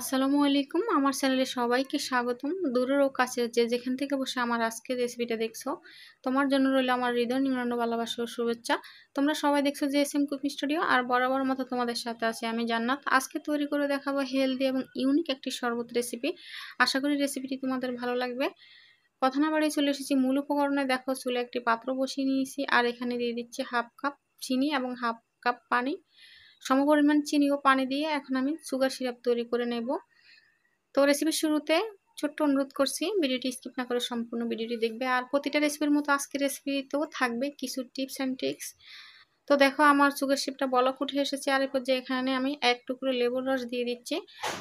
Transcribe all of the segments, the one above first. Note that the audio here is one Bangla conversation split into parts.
আসসালামু আলাইকুম আমার চ্যানেলে সবাইকে স্বাগতম দূরের ও কাছে যে যেখান থেকে বসে আমার আজকের রেসিপিটা দেখছো তোমার জন্য রইল আমার হৃদয় নিম্ন ভালোবাসা ও শুভেচ্ছা তোমরা সবাই দেখছো যে এস এম কুকিং স্টুডিও আর বরাবর মতো তোমাদের সাথে আছে আমি জান্নাত আজকে তৈরি করে দেখাবো হেলদি এবং ইউনিক একটি শরবত রেসিপি আশা করি রেসিপিটি তোমাদের ভালো লাগবে কথা না বাড়িয়ে চলে এসেছি মূল উপকরণে দেখো চুলে একটি পাত্র বসিয়ে নিয়েছি আর এখানে দিয়ে দিচ্ছি হাফ কাপ চিনি এবং হাফ কাপ পানি সমপরিমাণ চিনি ও পানি দিয়ে এখন আমি সুগার সিরাপ তৈরি করে নেব তো রেসিপির শুরুতে ছোট্ট অনুরোধ করছি ভিডিওটি স্কিপ না করে সম্পূর্ণ ভিডিওটি দেখবে আর প্রতিটা রেসিপির মতো আজকের রেসিপিতেও থাকবে কিছু টিপস অ্যান্ড ট্রিক্স তো দেখো আমার সুগার শিপটা বলক উঠে এসেছে আর এরপর যে এখানে আমি এক টুকরো লেবুর রস দিয়ে দিচ্ছি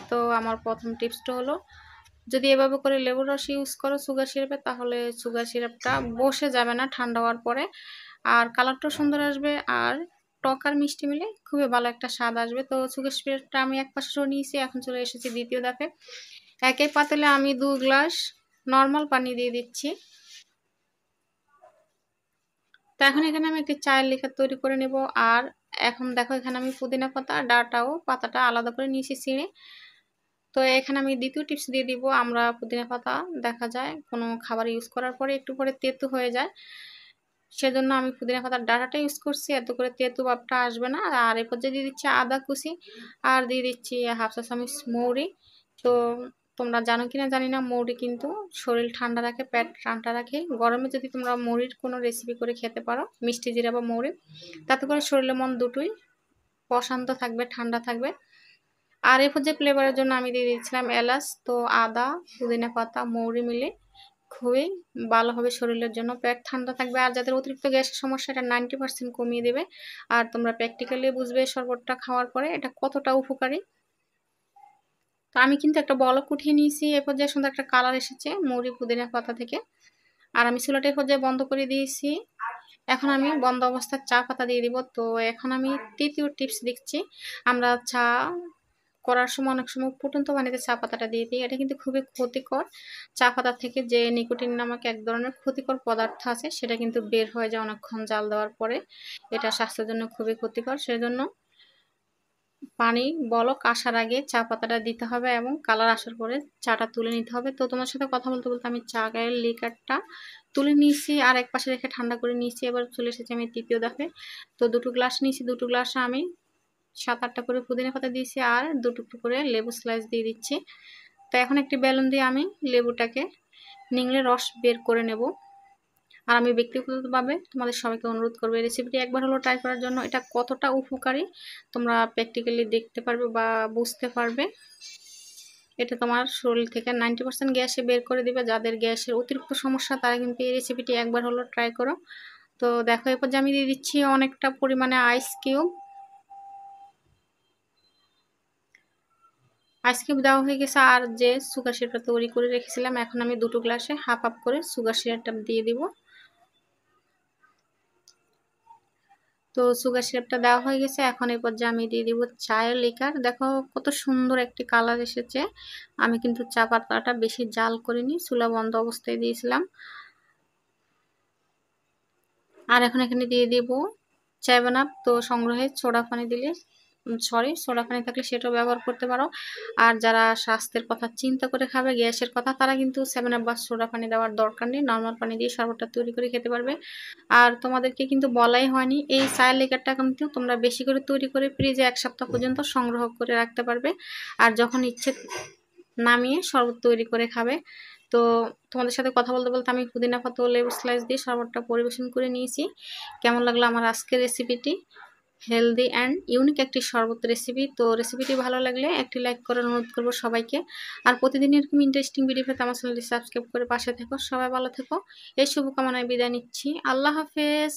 তো আমার প্রথম টিপসটা হলো যদি এভাবে করে লেবুর রস ইউজ করো সুগার সিরাপে তাহলে সুগার সিরাপটা বসে যাবে না ঠান্ডা হওয়ার পরে আর কালারটাও সুন্দর আসবে আর টক আর মিষ্টি মিলে খুবই ভালো একটা স্বাদ আসবে তো সুগার স্প্রেডটা আমি এক পাশে নিয়েছি এখন চলে এসেছি দ্বিতীয় দাফে একে পাতলে আমি দু গ্লাস নর্মাল পানি দিয়ে দিচ্ছি তো এখন এখানে আমি একটি চায়ের লেখা তৈরি করে নেব আর এখন দেখো এখানে আমি পুদিনা পাতা ডাটাও পাতাটা আলাদা করে নিয়েছি ছিঁড়ে তো এখানে আমি দ্বিতীয় টিপস দিয়ে দিব আমরা পুদিনা পাতা দেখা যায় কোনো খাবার ইউজ করার পরে একটু পরে তেতু হয়ে যায় সেজন্য আমি পুদিনা পাতার ডাটাটা ইউজ করছি এত করে তেঁতু ভাবটা আসবে না আর এরপর যে দিয়ে দিচ্ছি আদা কুচি আর দিয়ে দিচ্ছি হাফ চা চামচ মৌরি তো তোমরা জানো কি না জানি না মৌরি কিন্তু শরীর ঠান্ডা রাখে পেট ঠান্ডা রাখে গরমে যদি তোমরা মৌরির কোনো রেসিপি করে খেতে পারো মিষ্টি জিরা বা মৌরি তাতে করে শরীরে মন দুটোই প্রশান্ত থাকবে ঠান্ডা থাকবে আর এরপর যে ফ্লেভারের জন্য আমি দিয়ে দিচ্ছিলাম এলাচ তো আদা পুদিনা পাতা মৌরি মিলে খুবই ভালো হবে শরীরের জন্য পেট ঠান্ডা থাকবে আর যাদের অতিরিক্ত গ্যাসের সমস্যা এটা নাইনটি পার্সেন্ট কমিয়ে দেবে আর তোমরা প্র্যাকটিক্যালি বুঝবে শরবতটা খাওয়ার পরে এটা কতটা উপকারী তো আমি কিন্তু একটা বলক উঠিয়ে নিয়েছি এ পর্যায়ে সুন্দর একটা কালার এসেছে মৌরি পুদিনা পাতা থেকে আর আমি চুলাটা এ পর্যায়ে বন্ধ করে দিয়েছি এখন আমি বন্ধ অবস্থার চা পাতা দিয়ে দিব তো এখন আমি তৃতীয় টিপস দিচ্ছি আমরা চা করার সময় অনেক সময় ফুটন্ত পানিতে চা পাতাটা দিয়ে দিই এটা কিন্তু খুবই ক্ষতিকর চা পাতা থেকে যে নিকোটিন নামক এক ধরনের ক্ষতিকর পদার্থ আছে সেটা কিন্তু বের হয়ে যায় অনেকক্ষণ জাল দেওয়ার পরে এটা স্বাস্থ্যের জন্য খুবই ক্ষতিকর সেই জন্য পানি বলো কাশার আগে চা পাতাটা দিতে হবে এবং কালার আসার পরে চাটা তুলে নিতে হবে তো তোমার সাথে কথা বলতে বলতে আমি চা গায়ের লিকারটা তুলে নিয়েছি আর এক পাশে রেখে ঠান্ডা করে নিয়েছি এবার চলে এসেছি আমি তৃতীয় দাফে তো দুটো গ্লাস নিয়েছি দুটো গ্লাস আমি সাত আটটা করে পুদিনা পাতা দিয়েছি আর দু টুকরো করে লেবু স্লাইস দিয়ে দিচ্ছি তো এখন একটি বেলুন দিয়ে আমি লেবুটাকে নিংড়ে রস বের করে নেব আর আমি ব্যক্তিগতভাবে তোমাদের সবাইকে অনুরোধ করবো এই রেসিপিটি একবার হলো ট্রাই করার জন্য এটা কতটা উপকারী তোমরা প্র্যাকটিক্যালি দেখতে পারবে বা বুঝতে পারবে এটা তোমার শরীর থেকে নাইনটি পার্সেন্ট গ্যাসে বের করে দিবে যাদের গ্যাসের অতিরিক্ত সমস্যা তারা কিন্তু এই রেসিপিটি একবার হলো ট্রাই করো তো দেখো এরপর যে আমি দিয়ে দিচ্ছি অনেকটা পরিমাণে আইস কিউব আইসক্রিম দেওয়া হয়ে গেছে আর যে সুগার সিরাপটা তৈরি করে রেখেছিলাম এখন আমি দুটো গ্লাসে হাফ হাফ করে সুগার সিরাপটা দিয়ে দিব তো সুগার সিরাপটা দেওয়া হয়ে গেছে এখন এরপর যে আমি দিয়ে দিব চায়ের লিকার দেখো কত সুন্দর একটি কালার এসেছে আমি কিন্তু চা পাতাটা বেশি জাল করিনি চুলা বন্ধ অবস্থায় দিয়েছিলাম আর এখন এখানে দিয়ে দিব চায় বানাব তো সংগ্রহে ছোড়া পানি দিলে সরি সোডাখানি থাকলে সেটাও ব্যবহার করতে পারো আর যারা স্বাস্থ্যের কথা চিন্তা করে খাবে গ্যাসের কথা তারা কিন্তু সেভেন আপ বা সোডা পানি দেওয়ার দরকার নেই নর্মাল পানি দিয়ে শরবতটা তৈরি করে খেতে পারবে আর তোমাদেরকে কিন্তু বলাই হয়নি এই চায়ের লেকারটা কিন্তু তোমরা বেশি করে তৈরি করে ফ্রিজে এক সপ্তাহ পর্যন্ত সংগ্রহ করে রাখতে পারবে আর যখন ইচ্ছে নামিয়ে শরবত তৈরি করে খাবে তো তোমাদের সাথে কথা বলতে বলতে আমি পুদিনা পাতা লেবু স্লাইস দিয়ে শরবতটা পরিবেশন করে নিয়েছি কেমন লাগলো আমার আজকের রেসিপিটি হেলদি অ্যান্ড ইউনিক একটি শরবত রেসিপি তো রেসিপিটি ভালো লাগলে একটি লাইক করে অনুরোধ করবো সবাইকে আর প্রতিদিন এরকম ইন্টারেস্টিং ভিডিও পেতে আমার চ্যানেলটি সাবস্ক্রাইব করে পাশে থেকো সবাই ভালো থেকো এই শুভকামনায় বিদায় নিচ্ছি আল্লাহ হাফেজ